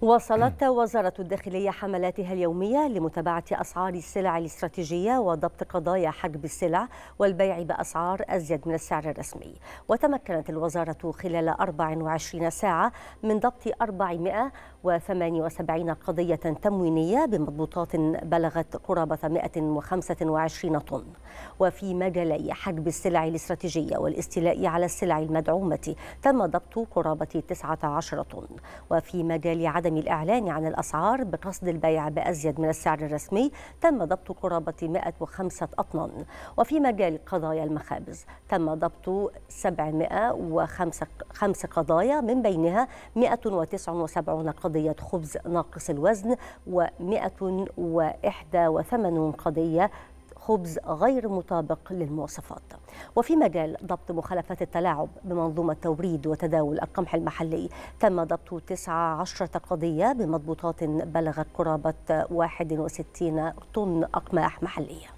واصلت وزارة الداخلية حملاتها اليومية لمتابعة أسعار السلع الاستراتيجية وضبط قضايا حجب السلع والبيع بأسعار أزيد من السعر الرسمي وتمكنت الوزارة خلال 24 ساعة من ضبط 478 قضية تموينية بمضبوطات بلغت قرابة 125 طن وفي مجالي حجب السلع الاستراتيجية والاستيلاء على السلع المدعومة تم ضبط قرابة 19 طن وفي مجال عدد عدم الإعلان عن الأسعار بقصد البيع بأزيد من السعر الرسمي تم ضبط قرابة 105 أطنان وفي مجال قضايا المخابز تم ضبط 705 قضايا من بينها 179 قضية خبز ناقص الوزن و 181 قضية خبز غير مطابق للمواصفات وفي مجال ضبط مخالفات التلاعب بمنظومة توريد وتداول القمح المحلي تم ضبط 19 قضية بمضبوطات بلغت قرابة 61 طن أقماح محلية